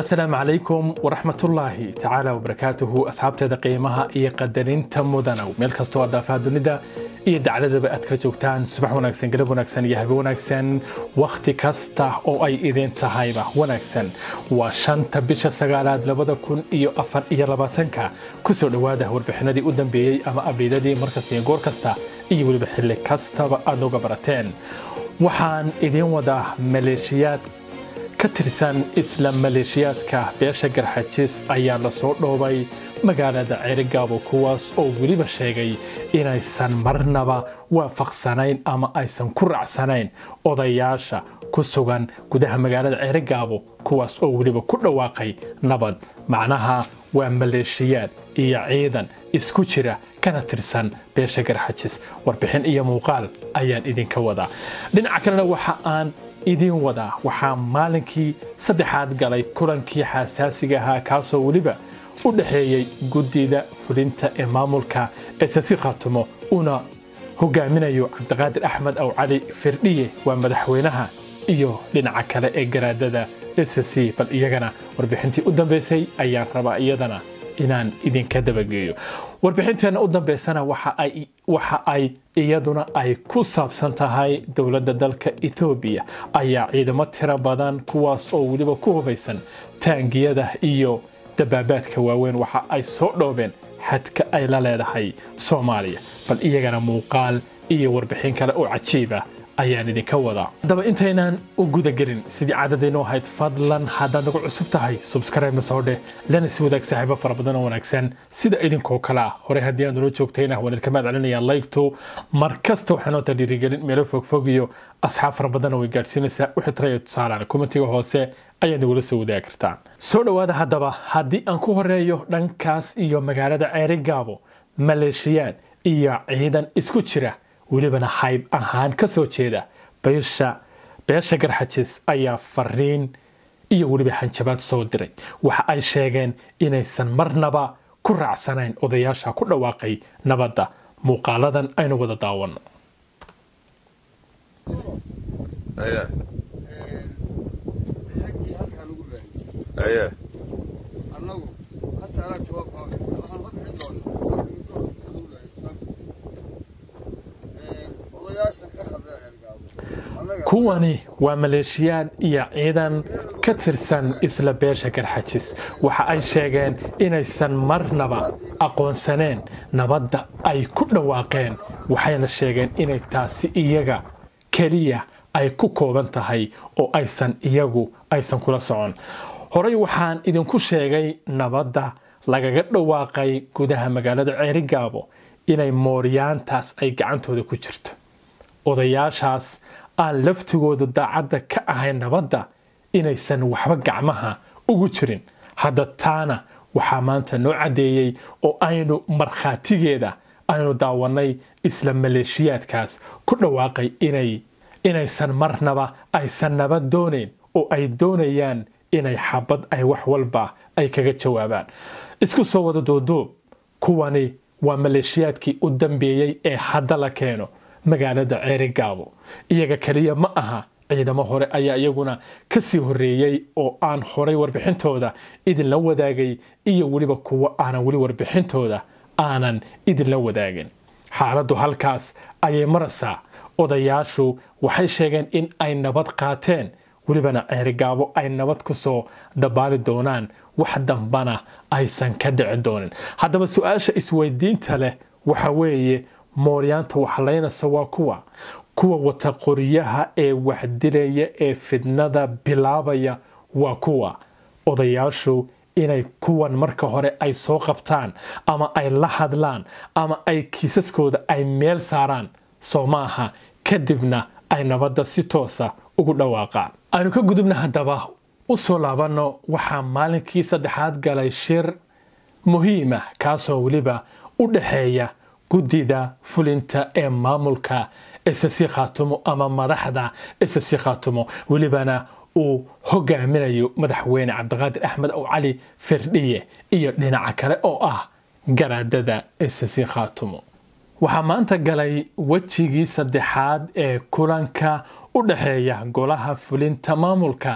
assalaamu calaykum waraxmatullaahi tacaala wabarakaatuhu asxaabteeda qiimaha iyo qadarinta mudanow meel kastoo aad dunida iyo dacladaba aad kala joogtaan subax wanaagsan galab wanaagsan iyo habe wanaagsan wakhti kasta oo ay idiin tahayba wanaagsan waa shanta bisha sagaalaad labada kun iyo afar iyo labaatanka soo dhawaada warbixinadii u dambeeyey ama abdhiidadii markasta iyo goor kasta iyo weliba xilli kastaba aad nooga barateen waxaan idiin wadaa maleeshiyaad ka tirsan isla maleeshiyaadka beesha garxajis ayaa lasoo dhoobay magaalada ceerigaabo kuwaas oo weliba sheegay inaysan marnaba waafaqsanayn ama aysan ku racsanayn odayaasha ku sugan gudaha magaalada ceerigaabo kuwaas oo weliba ku dhawaaqay nabad macnaha waa maleeshiyaad iyo ciidan isku jira kana tirsan beesha garxajis warbixin iyo muuqaal ayaan idinka wadaa dhinaca kalena waxa aan idin wada waxaa maalinkii saddexaad galay kulankii xasaasiga ahaa kaasoo weliba u dhexeeyey guddida fulinta ee maamulka ee sasi khaatumo uuna hogaaminayo cabdiqaadir axmed aw cali firdhiye waa madaxweynaha iyo dhinaca kale ee garaadada sc bal iyagana warbixintii u dambaysay ayaan rabaa iyadana inaan idinka dabageeyo warbixinteena u dambeysana waxa ay iyaduna ay ku saabsan tahay dowladda dalka ethoobiya ayaa ciidamo tiro badan kuwaas oo weliba ku hubaysan taangiyada iyo dabaabaadka waaweyn waxa ay soo dhoobeen xadka ay la leedahay soomaaliya bal iyagana muuqaal iyo warbixin kale oo cajiiba ayaan idinka wadaa haddaba intaynaan u gudagelin sidii caadadeenu ahayd fadlan haddaad nagu cusub tahay subskribena soo dheh lana si wadaag saaxiibo fara badan oo wanaagsan sida idinkoo kale ah horey haddii aad nala joogtayna waan idinka laygto mar kasta waxaanoota dhiirigelin meelo fogfog iyo asxaab fara badanna way gaadhsiinaysaa wixii taraya tusaalaan kommentiga hoose ayaad nagula soo wadaagi kartaan soo dhowaada haddaba haddii aan ku horeeyo dhankaas iyo magaalada ceerigaabo maleeshiyaad iyo ciidan isku jira welibana hayb ahaan ka soo jeeda beesha garxajis ayaa fariin iyo weliba hanjabaad soo diray waxa ay sheegeen inaysan marnaba ku raacsanayn odayaasha ku dhawaaqay nabadda muuqaaladan aynu wada daawanno yeah. kuwani waa maleeshiyaan iyo ciidan ka tirsan isla beesha garxajis waxa ay sheegeen inaysan marnaba aqoonsaneen nabadda ay ku dhawaaqeen waxayna sheegeen inay taasi iyaga keliya ay ku kooban tahay oo aysan iyagu aysan kula socon horey waxaan idinku sheegay nabadda lagaga dhawaaqay gudaha magaalada ceerigaabo inay mooryaantaas ay gacantooda ku jirto odayaashaas aan laftigooda daacadda ka ahayn nabadda inaysan waxba gacmaha ugu jirin hadda taana waxaa maanta noo caddeeyey oo aynu markhaatigeeda aynu daawannay isla maleeshiyaadkaas ku dhawaaqay inaysan marnaba aysan nabad doonayn oo ay doonayaan inay xabad ay wax walba ay kaga jawaabaan isku soo wada doodoob kuwani waa maleeshiyaadkii u dambeeyey ee hadda la keeno magaalada ceerigaabo iyaga keliya ma aha ciidamo hore ayaa iyaguna kasii horreeyey oo aan horay warbixintooda idinla wadaagay iyo weliba kuwo aanan weli warbixintooda aanan idinla wadaagin xaaladdu halkaas ayay maraysaa odayaashu waxay sheegeen in ay nabad qaateen welibana ceerigaabo ay nabad ku soo dabaali doonaan wax dambana aysan ka dhici doonin haddaba su-aasha isweydiinta leh waxa weeye mooryaanta waxlaynaysa waa kuwa kuwa wata qoryaha ee waxdilaya ee fidnada bilaabaya waa kuwa odayaashu inay kuwan marka hore ay soo qabtaan ama ay la hadlaan ama ay kiisaskooda ay meel saaraan soo maaha kadibna ay nabadda si toosa ugu dhawaaqaan aynu ka gudubna haddaba u soo laabanno waxaa maalinkii saddexaad galay shir muhiima kaasoo weliba u dhexeeya guddida fulinta ee maamulka ssc khaatumo ama madaxda ssc khaatumo welibana uu hogaaminayo madaxweyne cabdiqaadir axmed ow cali firdhiye iyo dhinaca kale oo ah garaadada ssc khaatumo waxaa maanta galay wejigii saddexaad ee kulanka u dhaxeeya golaha fulinta maamulka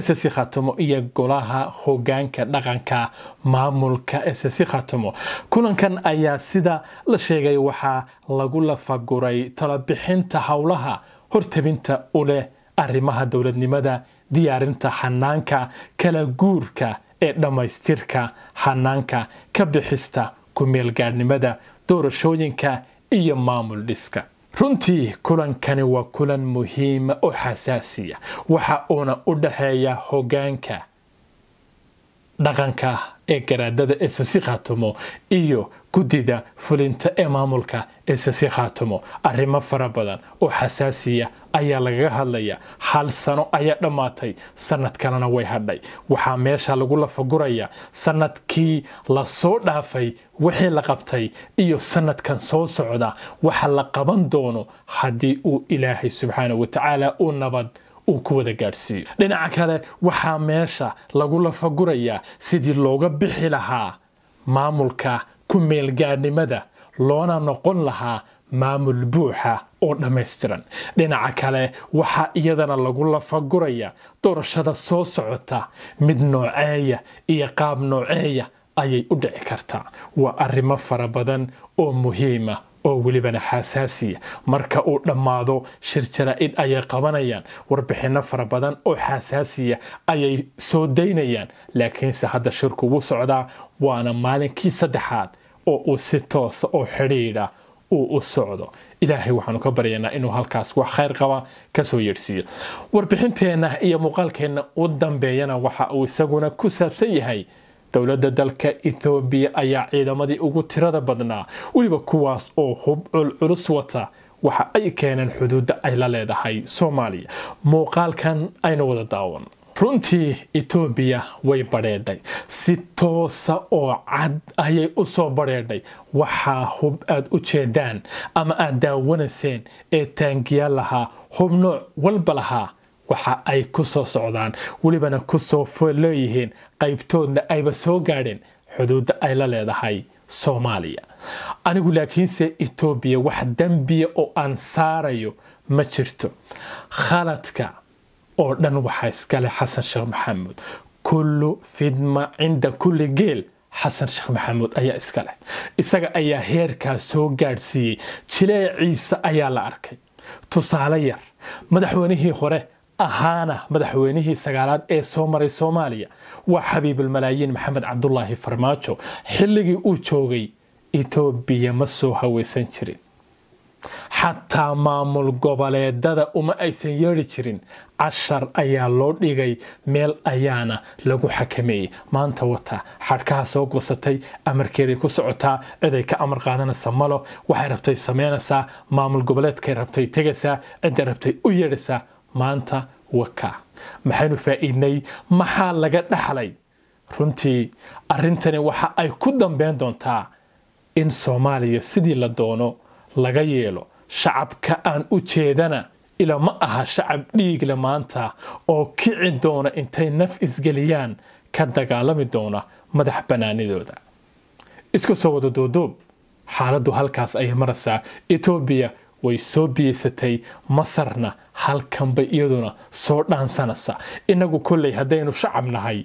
ssc khatumo iyo golaha hogaanka dhaqanka maamulka ssc khatumo kulankan ayaa sida la sheegay waxaa lagu lafaguray talabixinta howlaha hortebinta u leh arrimaha dowladnimada diyaarinta xanaanka kala guurka ee dhammaystirka xanaanka ka bixista ku meelgaadhnimada doorashooyinka iyo maamul dhiska runtii kulankani waa kulan muhiima oo xasaasiya waxa uuna u dhaxeeya hogaanka dhaqanka ee garaadada ee sasi khaatumo iyo guddida fulinta ee maamulka ise si khaatimo arrimo fara badan oo xasaasiya ayaa lagaga hadlaya hal sano ayaa dhammaatay sanad kalena way hadhay waxaa meesha lagu lafagurayaa sannadkii lasoo dhaafay wixii la qabtay iyo sannadkan soo socda waxa la qaban doono haddii uu ilaahay subxaanah wa tacaala u nabad dhinaca kale waxaa meesha lagu lafagurayaa sidii looga bixi lahaa maamulka ku meelgaadhnimada loona noqon lahaa maamul buuxa oo dhammaystiran dhinaca kale waxaa iyadana lagu lafaguraya doorashada soo socota mid nooceeya iyo qaab nooceeya ayay u dhici kartaa waa arrimo fara badan oo muhiima oo welibana xasaasiya marka uu dhammaado shir jaraa'id ayay qabanayaan warbixinno fara badan oo xasaasiya ayay soo daynayaan laakiinse hadda shirku wuu socdaa waana maalinkii saddexaad oo uu si toosa ah oo xidhiidha uu u socdo ilaahay waxaanu ka baryaynaa inuu halkaas wax khayr qaba ka soo yeedhsiiyo warbixinteenna iyo muuqaalkeenna u dambeeyana waxa uu isaguna ku saabsan yahay dowladda dalka ethoobiya ayaa ciidamadii ugu tirada badnaa weliba kuwaas oo hubcul culus wata waxa ay keeneen xuduudda ay la leedahay soomaaliya muuqaalkan aynu wada daawan runtii etoobiya way badheedhay si toosa oo cad ayay u soo badheedhay waxaa hub aad u jeedaan ama aad daawanayseen ee taangiya lahaa hub nooc walba lahaa waxa ay ku soo socdaan welibana ku soo leeyihiin qaybtoodna ayba soo gaadheen xuduudda ay la leedahay soomaaliya anigu laakiinse etoobiya wax dembiya oo aan saarayo ma jirto khaladka oo dhan waxaa iskale xasan sheekh maxamuud kullu fidma cinda kulli geel xasan sheekh maxamuud ayaa iska leh isaga ayaa heerkaa soo gaadhsiiyey jileeciisa ayaa la arkay tusaale yar madaxweynihii hore ahaana madaxweynihii sagaalaad ee soo maray soomaaliya waa xabiibulmalaayiin maxamed cabdulaahi farmaajo xilligii uu joogay etoobiya ma soo haweysan jirin xataa maamul goboleedada uma aysan yeedhi jirin cashar ayaa loo dhigay meel ayaana lagu xakameeyey maanta wata xadhkaha soo goosatay amarkeeday ku socotaa ciday ka amar qaadanaysa malo waxay rabtay samaynaysaa maamul goboleedkay rabtay tegaysaa cidday rabtay u yeedhaysaa maanta waka maxaynu faa'iidnay maxaa laga dhaxlay runtii arrintani waxa ay ku dambeyn doontaa in soomaaliya sidii la doono laga yeelo shacabka aan u jeedana ilama aha shacab dhiigle maanta oo kici doona intay naf isgeliyaan ka dagaalami doona madax bannaanidooda isku soo wada duuduub xaaladdu halkaas ayay maraysaa etoobiya way soo biyeysatay masarna halkan bay iyaduna soo dhaansanaysaa innagu kolley haddaynu shacab nahay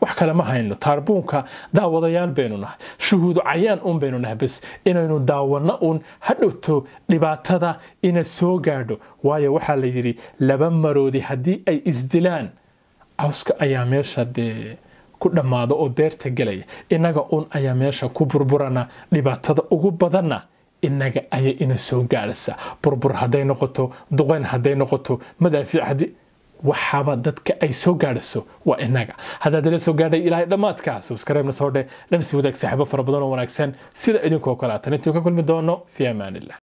wax kale ma hayno taarbuunka daawadayaal baynu nahay shuhuudu cayaan uun baynu nahay bas inaynu daawanno uun hadhowto dhibaatada ina soo gaadho waayo waxaa la yidhi laba maroodi haddii ay isdilaan cawska ayaa meesha dee ku dhammaada oo beerta gelaya innaga uun ayaa meesha ku burburana dhibaatada ugu badanna innaga ayay ina soo gaadhaysa burbur hadday noqoto duqeyn hadday noqoto madaafiic haddii waxaba dadka ay soo gaadhayso waa inaga haddaad ila soo gaadhay ilaahay dhammaadka subskribna soo dheh dhansi wadaag saaxiibo fara badan oo wanaagsan sida idinkoo kaleatan intii ka kulmi doono fi amaanillah